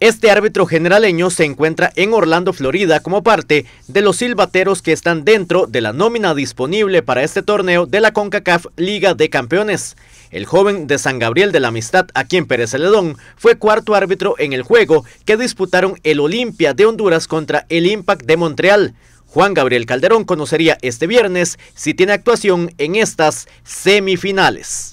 Este árbitro generaleño se encuentra en Orlando, Florida, como parte de los silbateros que están dentro de la nómina disponible para este torneo de la CONCACAF Liga de Campeones. El joven de San Gabriel de la Amistad, aquí Pérez Celedón, fue cuarto árbitro en el juego que disputaron el Olimpia de Honduras contra el Impact de Montreal. Juan Gabriel Calderón conocería este viernes si tiene actuación en estas semifinales.